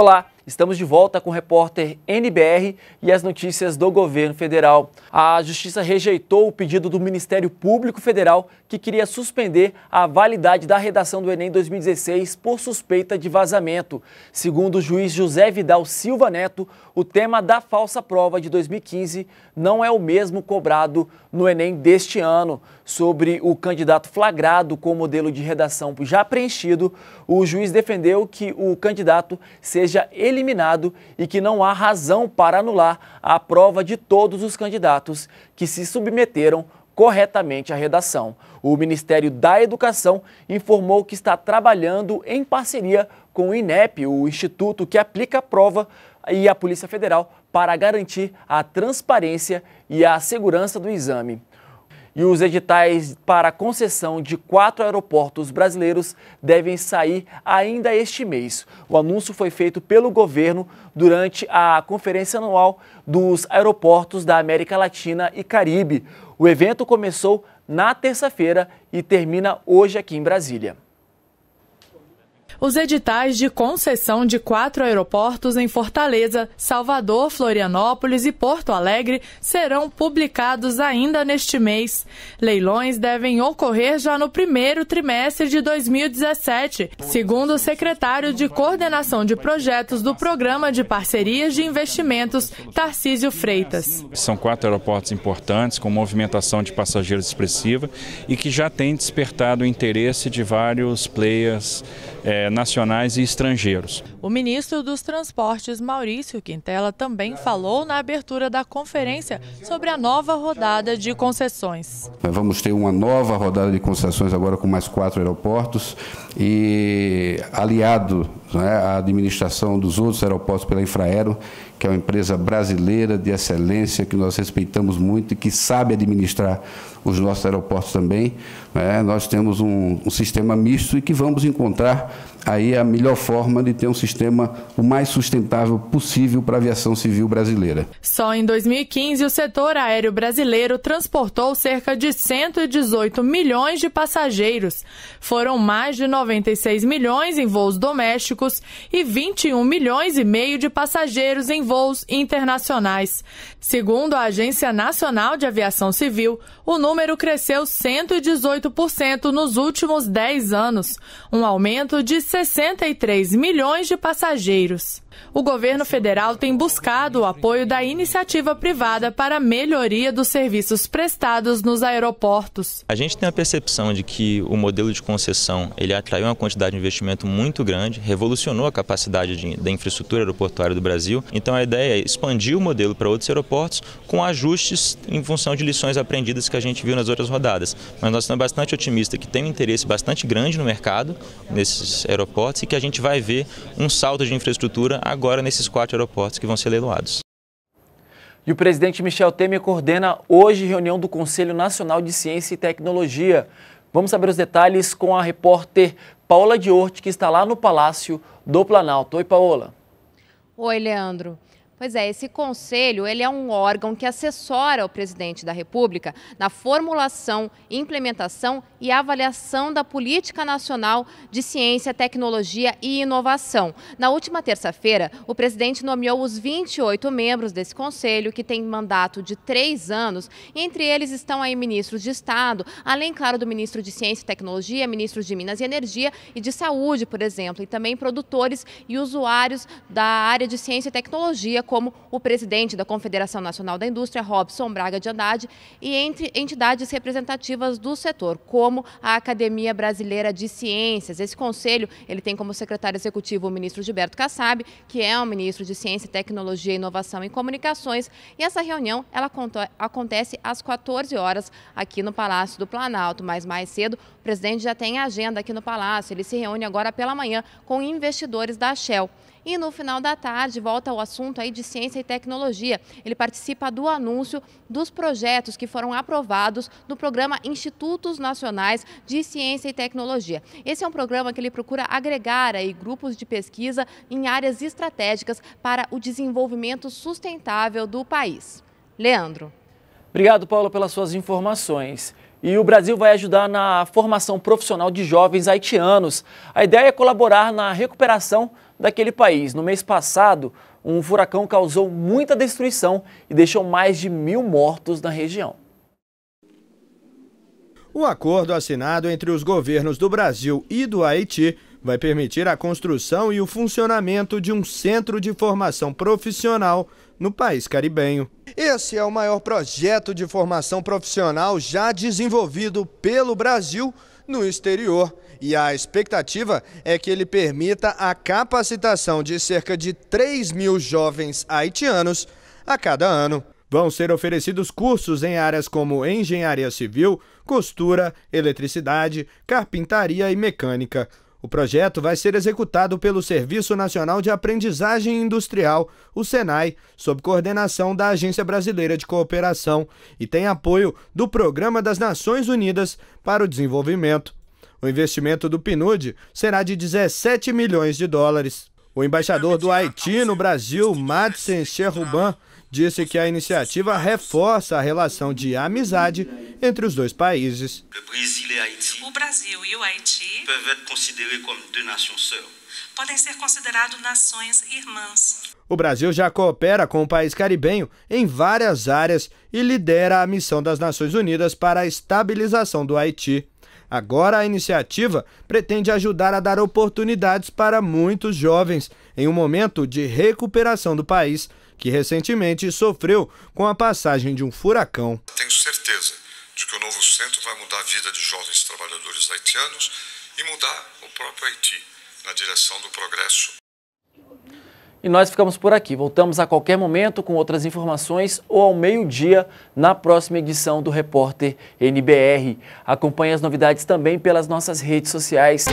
Olá! Estamos de volta com o repórter NBR e as notícias do governo federal. A Justiça rejeitou o pedido do Ministério Público Federal que queria suspender a validade da redação do Enem 2016 por suspeita de vazamento. Segundo o juiz José Vidal Silva Neto, o tema da falsa prova de 2015 não é o mesmo cobrado no Enem deste ano. Sobre o candidato flagrado com o modelo de redação já preenchido, o juiz defendeu que o candidato seja eliminado eliminado e que não há razão para anular a prova de todos os candidatos que se submeteram corretamente à redação. O Ministério da Educação informou que está trabalhando em parceria com o INEP, o instituto que aplica a prova, e a Polícia Federal para garantir a transparência e a segurança do exame. E os editais para a concessão de quatro aeroportos brasileiros devem sair ainda este mês. O anúncio foi feito pelo governo durante a Conferência Anual dos Aeroportos da América Latina e Caribe. O evento começou na terça-feira e termina hoje aqui em Brasília os editais de concessão de quatro aeroportos em Fortaleza, Salvador, Florianópolis e Porto Alegre serão publicados ainda neste mês. Leilões devem ocorrer já no primeiro trimestre de 2017, segundo o secretário de Coordenação de Projetos do Programa de Parcerias de Investimentos, Tarcísio Freitas. São quatro aeroportos importantes, com movimentação de passageiros expressiva e que já têm despertado o interesse de vários players é, nacionais e estrangeiros. O ministro dos Transportes, Maurício Quintela, também falou na abertura da conferência sobre a nova rodada de concessões. Vamos ter uma nova rodada de concessões agora com mais quatro aeroportos e aliado né, a administração dos outros aeroportos pela Infraero, que é uma empresa brasileira de excelência, que nós respeitamos muito e que sabe administrar os nossos aeroportos também. Né? Nós temos um, um sistema misto e que vamos encontrar aí a melhor forma de ter um sistema o mais sustentável possível para a aviação civil brasileira. Só em 2015, o setor aéreo brasileiro transportou cerca de 118 milhões de passageiros. Foram mais de 96 milhões em voos domésticos domésticos e 21 milhões e meio de passageiros em voos internacionais. Segundo a Agência Nacional de Aviação Civil, o número cresceu 118% nos últimos 10 anos, um aumento de 63 milhões de passageiros. O governo federal tem buscado o apoio da iniciativa privada para a melhoria dos serviços prestados nos aeroportos. A gente tem a percepção de que o modelo de concessão ele atraiu uma quantidade de investimento muito grande, revolucionou a capacidade de, da infraestrutura aeroportuária do Brasil. Então a ideia é expandir o modelo para outros aeroportos com ajustes em função de lições aprendidas que a gente viu nas outras rodadas. Mas nós estamos bastante otimistas que tem um interesse bastante grande no mercado, nesses aeroportos, e que a gente vai ver um salto de infraestrutura agora nesses quatro aeroportos que vão ser leiloados. E o presidente Michel Temer coordena hoje reunião do Conselho Nacional de Ciência e Tecnologia. Vamos saber os detalhes com a repórter Paola Diorte, que está lá no Palácio do Planalto. Oi, Paola. Oi, Leandro. Pois é, esse conselho ele é um órgão que assessora o presidente da República na formulação, implementação e avaliação da política nacional de ciência, tecnologia e inovação. Na última terça-feira, o presidente nomeou os 28 membros desse conselho, que tem mandato de três anos, e entre eles estão aí ministros de Estado, além, claro, do ministro de Ciência e Tecnologia, ministros de Minas e Energia e de Saúde, por exemplo, e também produtores e usuários da área de ciência e tecnologia, como o presidente da Confederação Nacional da Indústria, Robson Braga de Andrade, e entre entidades representativas do setor, como a Academia Brasileira de Ciências. Esse conselho ele tem como secretário executivo o ministro Gilberto Kassab, que é o ministro de Ciência, Tecnologia, Inovação e Comunicações. E essa reunião ela acontece às 14 horas aqui no Palácio do Planalto. Mas mais cedo, o presidente já tem agenda aqui no Palácio. Ele se reúne agora pela manhã com investidores da Shell. E no final da tarde, volta ao assunto aí de ciência e tecnologia. Ele participa do anúncio dos projetos que foram aprovados no programa Institutos Nacionais de Ciência e Tecnologia. Esse é um programa que ele procura agregar aí grupos de pesquisa em áreas estratégicas para o desenvolvimento sustentável do país. Leandro. Obrigado, Paulo, pelas suas informações. E o Brasil vai ajudar na formação profissional de jovens haitianos. A ideia é colaborar na recuperação daquele país. No mês passado, um furacão causou muita destruição e deixou mais de mil mortos na região. O acordo assinado entre os governos do Brasil e do Haiti vai permitir a construção e o funcionamento de um centro de formação profissional no país caribenho. Esse é o maior projeto de formação profissional já desenvolvido pelo Brasil no exterior. E a expectativa é que ele permita a capacitação de cerca de 3 mil jovens haitianos a cada ano. Vão ser oferecidos cursos em áreas como engenharia civil, costura, eletricidade, carpintaria e mecânica. O projeto vai ser executado pelo Serviço Nacional de Aprendizagem Industrial, o SENAI, sob coordenação da Agência Brasileira de Cooperação e tem apoio do Programa das Nações Unidas para o Desenvolvimento. O investimento do PNUD será de 17 milhões de dólares. O embaixador do Haiti no Brasil, Madsen Cheruban, disse que a iniciativa reforça a relação de amizade entre os dois países. O Brasil e o Haiti podem ser considerados nações irmãs. O Brasil já coopera com o país caribenho em várias áreas e lidera a missão das Nações Unidas para a estabilização do Haiti. Agora, a iniciativa pretende ajudar a dar oportunidades para muitos jovens em um momento de recuperação do país que recentemente sofreu com a passagem de um furacão. Tenho certeza de que o novo centro vai mudar a vida de jovens trabalhadores haitianos e mudar o próprio Haiti na direção do progresso. E nós ficamos por aqui. Voltamos a qualquer momento com outras informações ou ao meio-dia na próxima edição do Repórter NBR. Acompanhe as novidades também pelas nossas redes sociais.